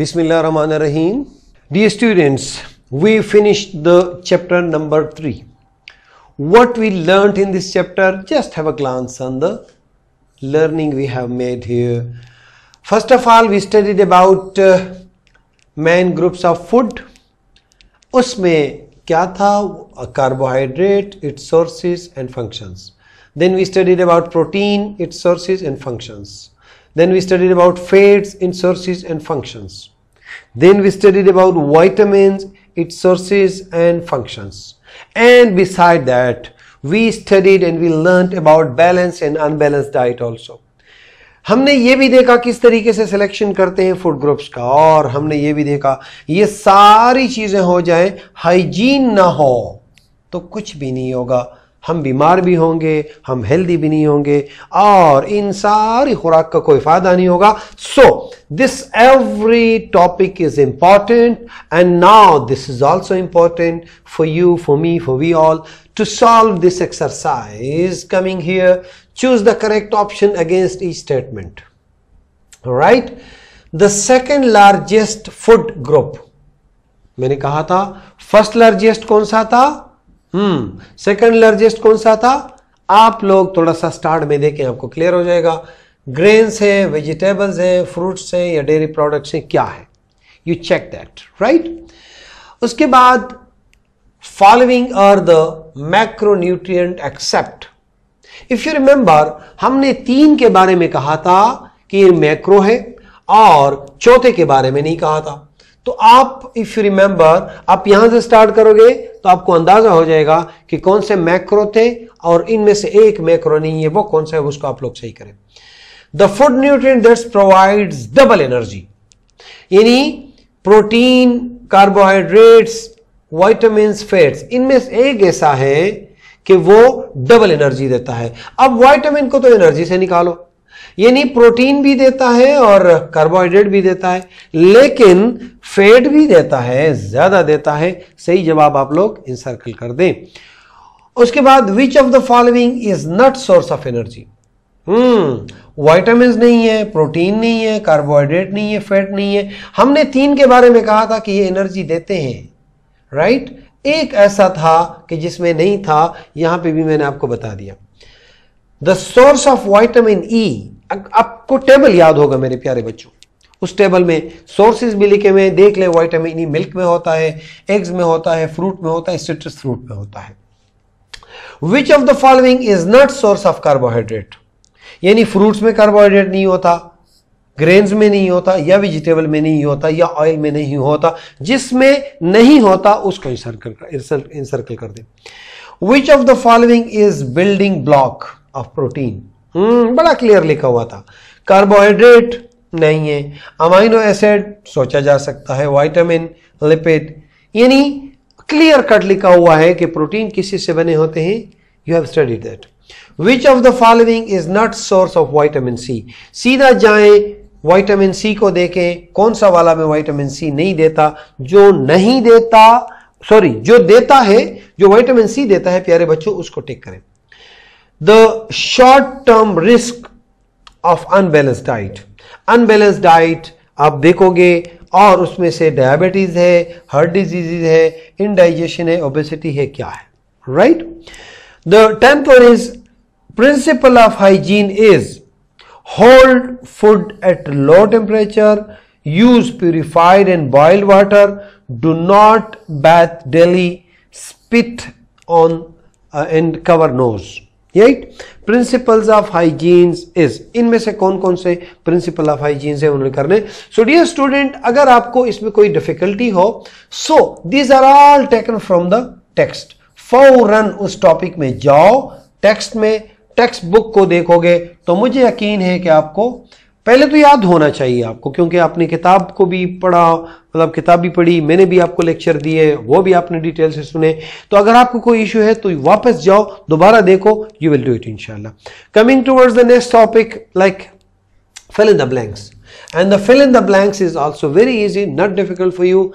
Bismillah Rahman Rahim. Dear students, we finished the chapter number 3. What we learnt in this chapter, just have a glance on the learning we have made here. First of all, we studied about uh, main groups of food. Usme kya tha? carbohydrate, its sources and functions. Then we studied about protein, its sources and functions. Then we studied about fats, in sources and functions. Then we studied about vitamins, its sources and functions. And beside that, we studied and we learned about balanced and unbalanced diet also. हमने ये भी देखा किस तरीके से selection करते हैं food groups का और हमने ये भी देखा ये सारी चीज़ें हो जाए हाइजीन ना हो तो कुछ भी नहीं होगा हम बीमार भी होंगे हम हेल्दी भी नहीं होंगे और इन सारी खुराक का कोई फायदा नहीं होगा so this every topic is important and now this is also important for you for me for we all to solve this exercise coming here choose the correct option against each statement right the second largest food group मैंने कहा था first largest कौन सा था हम्म second largest कौन सा था आप लोग थोड़ा सा स्टार्ट में देखें आपको क्लियर हो जाएगा ग्रेन्स है वेजिटेबल्स है फ्रूट्स है या डेयरी प्रोडक्ट्स हैं क्या है यू चेक दैट राइट उसके बाद following are the nutrient except if you remember हमने तीन के बारे में कहा था कि ये मैक्रो है और चौथे के बारे में नहीं कहा था तो आप इफ यू रिमेंबर आप यहां से स्टार्ट करोगे तो आपको अंदाजा हो जाएगा कि कौन से मैक्रो थे और इनमें से एक मैक्रो नहीं है वो कौन सा है उसको आप लोग सही करें the food nutrient provide double energy यानी प्रोटीन कार्बोहाइड्रेट्स वाइटामिन फैट्स इनमें से एक ऐसा है कि वो डबल एनर्जी देता है अब वाइटामिन को तो एनर्जी से निकालो यानी प्रोटीन भी देता है और कार्बोहाइड्रेट भी देता है लेकिन फैट भी देता है ज़्यादा देता है सही जवाब आप लोग इंसर्कल कर दें उसके बाद which of the following is not source of energy hmm vitamin नहीं है प्रोटीन नहीं है कार्बोहाइड्रेट नहीं है फैट नहीं है हमने तीन के बारे में कहा था कि ये एनर्जी देते हैं राइट एक ऐसा था कि जिसमें नहीं था यहां पे भी मैंने आपको बता दिया the source of vitamin E आपको टेबल याद होगा मेरे प्यारे बच्चों उस टेबल में सोर्सेज भी लिखे हुए देख ले वाइटामिन ई मिल्क में होता है एग्स में होता है फ्रूट में होता है सिट्रस फ्रूट में होता है which of the following is not source of carbohydrate यानी फ्रूट्स में कार्बोहाइड्रेट नहीं होता ग्रेन्स में नहीं होता या वेजिटेबल में नहीं होता या ऑयल में नहीं होता जिसमें नहीं होता उसको इंसर्कल कर दे which of the following is building block of protein hmm बड़ा क्लियर लिखा हुआ था कार्बोहाइड्रेट नहीं है अमाइनो एसिड सोचा जा सकता है वाइटामिन लिपिड यानी क्लियर कट लिखा हुआ है कि प्रोटीन किसी से बने होते हैं you have study that which of the following is not source of vitamin C सीधा जाए वाइटामिन सी को देखें कौन सा वाला में वाइटामिन सी नहीं देता जो नहीं देता सॉरी जो देता है जो वाइटामिन सी देता है प्यारे बच्चों उसको टेक करें the short term risk of unbalanced diet unbalanced diet आप देखोगे और उसमें से डायबिटीज है हार्ट डिजीजेज है इनडाइजेशन है ओबेसिटी है क्या है right the temper is principle of hygiene is hold food at low temperature use purified and boiled water do not bath daily spit on and cover nose right principles of hygiene is इनमें से कौन कौन से principal of hygiene है उन्होंने करने so dear student अगर आपको इसमें कोई डिफिकल्टी हो so these are all taken from the text फौरन उस टॉपिक में जाओ टेक्स्ट में टेक्स्ट बुक को देखोगे तो मुझे यकीन है कि आपको पहले तो याद होना चाहिए आपको क्योंकि आपने किताब को भी पढ़ा मतलब किताब भी पढ़ी मैंने भी आपको लेक्चर दिए वो भी आपने डिटेल से सुने तो अगर आपको कोई इशू है तो वापस जाओ दोबारा देखो यू विल डू इट इनशाला coming towards the next topic like fill in the blanks and the fill in the blanks is also very easy not difficult for you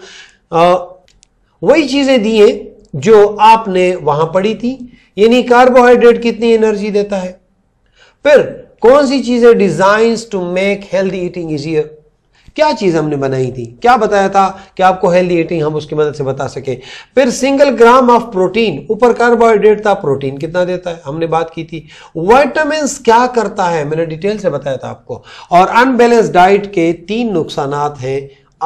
वही चीजें दी हैं जो आपने वहां पढ़ी थी यानी कार्बोहाइड्रेट कितनी एनर्जी देता है फिर कौन सी चीजें design to make healthy eating easier क्या चीज़ हमने बनाई थी क्या बताया था कि आपको हेल्दी ईटिंग हम उसकी मदद से बता सके फिर सिंगल ग्राम ऑफ प्रोटीन ऊपर कार्बोहाइड्रेट था प्रोटीन कितना देता है हमने बात की थी वाइटामिन क्या करता है मैंने डिटेल से बताया था आपको और अनबैलेंस डाइट के तीन नुकसान हैं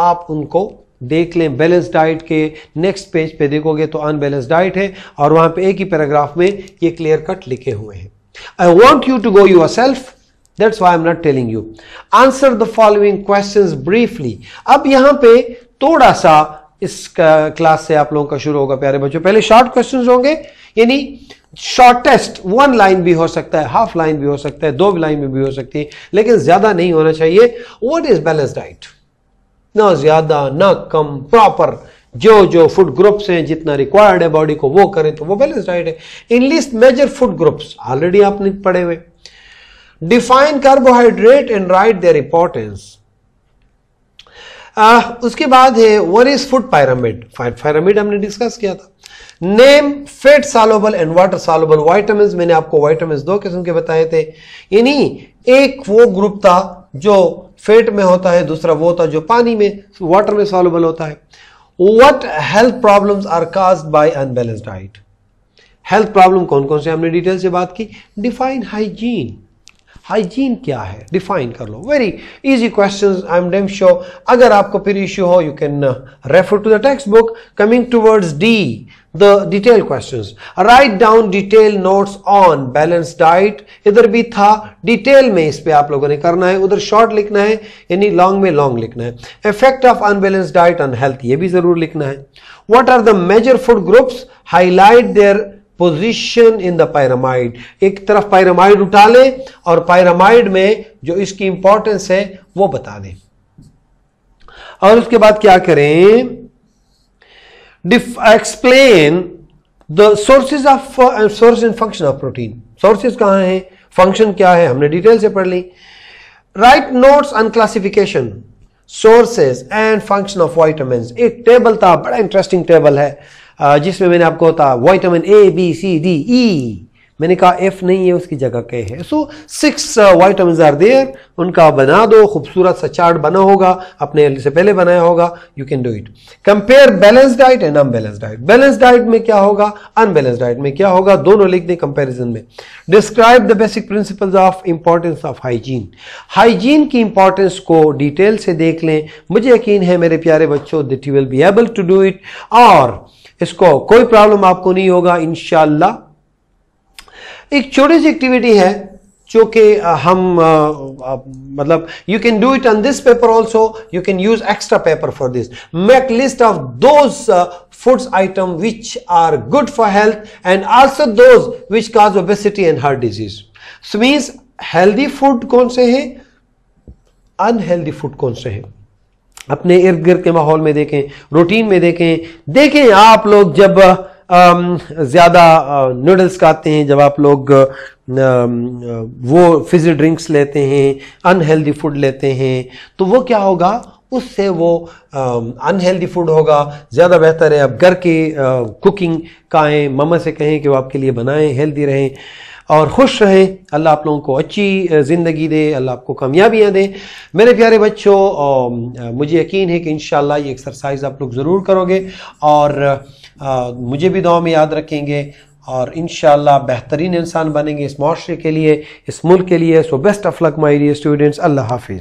आप उनको देख लें बैलेंस डाइट के नेक्स्ट पेज पे देखोगे तो अनबैलेंस डाइट है और वहां पे एक ही पैराग्राफ में ये क्लियर कट लिखे हुए हैं I want you to go yourself. That's why I'm not telling you. Answer the following questions briefly. अब यहाँ पे थोड़ा सा इस क्लास से आप लोगों का शुरू होगा प्यारे बच्चों पहले शॉर्ट क्वेश्चंस होंगे यानी शॉर्टेस्ट वन लाइन भी हो सकता है हाफ लाइन भी हो सकता है दो लाइन में भी हो सकती है लेकिन ज्यादा नहीं होना चाहिए वट इज बैलेंस डाइट ना ज्यादा ना कम प्रॉपर जो जो फूड ग्रुप्स हैं जितना रिक्वायर्ड है बॉडी को वो करें तो वो बैलेंस डाइट है enlist major food groups already आपने पढ़े हुए define carbohydrate and write their importance उसके बाद है one is food pyramid pyramid हमने डिस्कस किया था name fat soluble and water soluble vitamin मैंने आपको वाइटामिन दो किस्म के बताए थे यानी एक वो ग्रुप था जो फेट में होता है दूसरा वो था जो पानी में वाटर में सॉलोबल होता है what health problem are caused by unbalance diet health problem कौन कौन से हमने डिटेल से बात की डिफाइन हाइजीन हाइजीन क्या है डिफाइन कर लो very easy question I am damn sure अगर आपको फिर इश्यू हो you can refer to the text book coming towards the the detailed questions write down detailed notes on balanced diet इधर भी था डिटेल में इस पे आप लोगों ने करना है उधर शॉर्ट लिखना है यानी लॉन्ग में लॉन्ग लिखना है effect of unbalance diet on health ये भी जरूर लिखना है what are the major food groups highlight their position in the pyramid एक तरफ पायरामाइड उठा लें और पायरामाइड में जो इसकी इंपॉर्टेंस है वो बता दें और उसके बाद क्या करें explain the sources of source and function of protein sources कहां है फंक्शन क्या है हमने डिटेल से पढ़ ली write notes on classification sources and function of vitamin एक टेबल था बड़ा इंटरेस्टिंग टेबल है uh, जिसमें मैंने आपको होता vitamin A B C D E मैंने कहा एफ नहीं है उसकी जगह के है so six vitamin are there उनका बना दो खूबसूरत सा चार्ट बना होगा अपने से पहले बनाया होगा you can do it compare balance diet and unbalance diet balance diet में क्या होगा अनबैलेंस डाइट में क्या होगा दोनों लिख दें कंपेरिजन में describe the basic principle of importance of hygiene hygiene की इंपॉर्टेंस को डिटेल से देख लें मुझे यकीन है मेरे प्यारे बच्चों that you will be able to do it और इसको कोई प्रॉब्लम आपको नहीं होगा इनशाला एक छोटी सी एक्टिविटी है जो कि हम मतलब you can do it on this paper also you can use extra paper for this make list of दो foods item which are good for health and also those which cause obesity and heart disease so means healthy food कौन से हैं unhealthy food कौन से हैं अपने इर्द गिर्द के माहौल में देखें रूटीन में देखें देखें आप लोग जब uh, ज़्यादा नूडल्स खाते हैं जब आप लोग वो फिजी ड्रिंक्स लेते हैं अनहेल्दी फूड लेते हैं तो वो क्या होगा उससे वो अनहेल्दी फूड होगा ज़्यादा बेहतर है आप घर के कुकिंग खाएँ ममा से कहें कि वो आपके लिए बनाएं हेल्दी रहें और खुश रहें अल्लाह आप लोगों को अच्छी ज़िंदगी दे अल्लाह आपको कामयाबियाँ दे मेरे प्यारे बच्चों मुझे यकीन है कि इन ये एक्सरसाइज आप लोग ज़रूर करोगे और आ, मुझे भी दुआ में याद रखेंगे और इन बेहतरीन इंसान बनेंगे इस माशरे के लिए इस मुल्क के लिए so best of luck my students अल्लाह हाफिज़